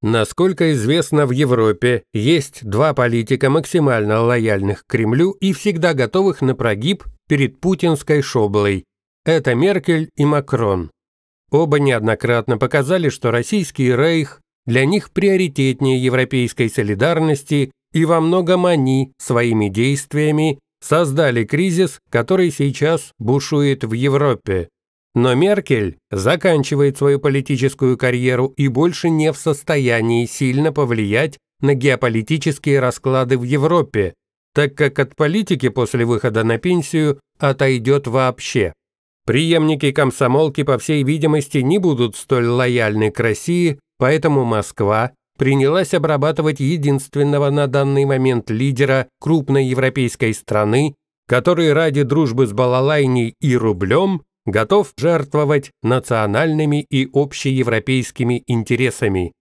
Насколько известно, в Европе есть два политика, максимально лояльных к Кремлю и всегда готовых на прогиб перед путинской шоблой. Это Меркель и Макрон. Оба неоднократно показали, что российский рейх для них приоритетнее европейской солидарности, и во многом они своими действиями создали кризис, который сейчас бушует в Европе. Но Меркель заканчивает свою политическую карьеру и больше не в состоянии сильно повлиять на геополитические расклады в Европе, так как от политики после выхода на пенсию отойдет вообще. Приемники комсомолки, по всей видимости, не будут столь лояльны к России, поэтому Москва принялась обрабатывать единственного на данный момент лидера крупной европейской страны, который ради дружбы с Балалайней и рублем готов жертвовать национальными и общеевропейскими интересами.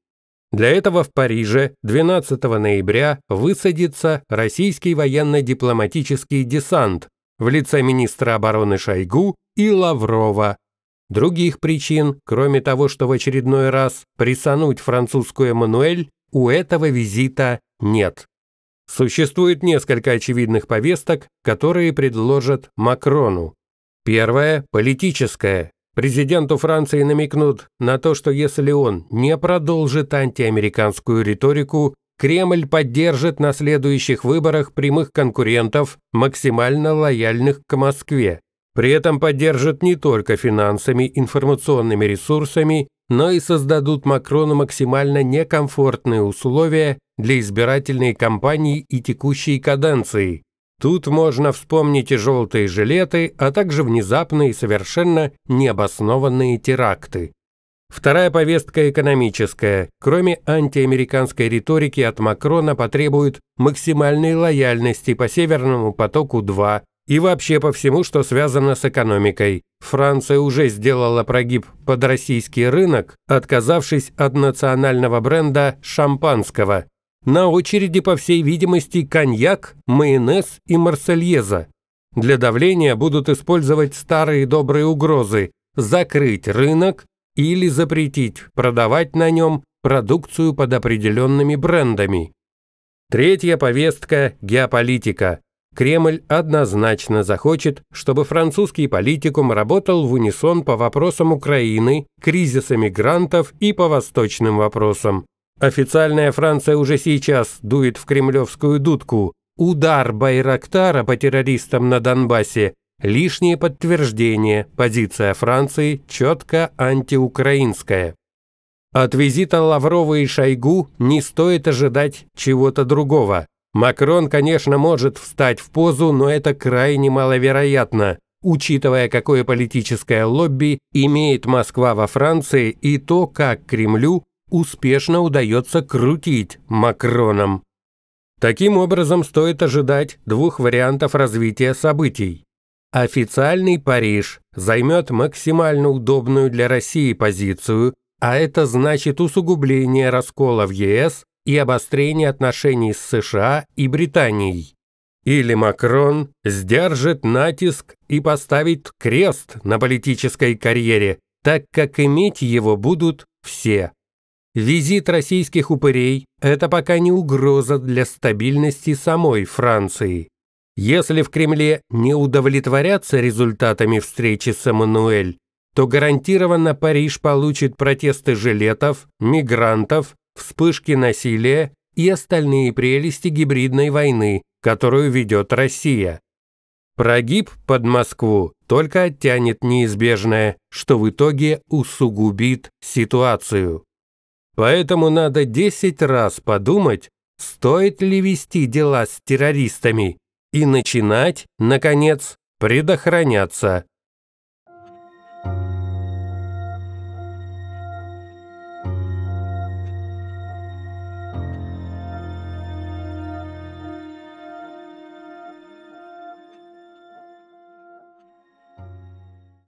Для этого в Париже 12 ноября высадится российский военно-дипломатический десант в лице министра обороны Шойгу и Лаврова. Других причин, кроме того, что в очередной раз присануть французскую Эммануэль, у этого визита нет. Существует несколько очевидных повесток, которые предложат Макрону. Первое – политическое. Президенту Франции намекнут на то, что если он не продолжит антиамериканскую риторику, Кремль поддержит на следующих выборах прямых конкурентов, максимально лояльных к Москве. При этом поддержат не только финансами, информационными ресурсами, но и создадут Макрону максимально некомфортные условия для избирательной кампании и текущей каденции. Тут можно вспомнить и желтые жилеты, а также внезапные совершенно необоснованные теракты. Вторая повестка экономическая. Кроме антиамериканской риторики от Макрона потребует максимальной лояльности по Северному потоку-2 и вообще по всему, что связано с экономикой. Франция уже сделала прогиб под российский рынок, отказавшись от национального бренда шампанского – на очереди, по всей видимости, коньяк, майонез и марсельеза. Для давления будут использовать старые добрые угрозы закрыть рынок или запретить продавать на нем продукцию под определенными брендами. Третья повестка – геополитика. Кремль однозначно захочет, чтобы французский политикум работал в унисон по вопросам Украины, кризиса мигрантов и по восточным вопросам. Официальная Франция уже сейчас дует в кремлевскую дудку. Удар Байрактара по террористам на Донбассе – лишнее подтверждение, позиция Франции четко антиукраинская. От визита Лаврова и Шойгу не стоит ожидать чего-то другого. Макрон, конечно, может встать в позу, но это крайне маловероятно, учитывая, какое политическое лобби имеет Москва во Франции и то, как Кремлю успешно удается крутить Макроном. Таким образом, стоит ожидать двух вариантов развития событий. Официальный Париж займет максимально удобную для России позицию, а это значит усугубление раскола в ЕС и обострение отношений с США и Британией. Или Макрон сдержит натиск и поставит крест на политической карьере, так как иметь его будут все. Визит российских упырей – это пока не угроза для стабильности самой Франции. Если в Кремле не удовлетворятся результатами встречи с Эммануэль, то гарантированно Париж получит протесты жилетов, мигрантов, вспышки насилия и остальные прелести гибридной войны, которую ведет Россия. Прогиб под Москву только оттянет неизбежное, что в итоге усугубит ситуацию. Поэтому надо 10 раз подумать, стоит ли вести дела с террористами и начинать, наконец, предохраняться.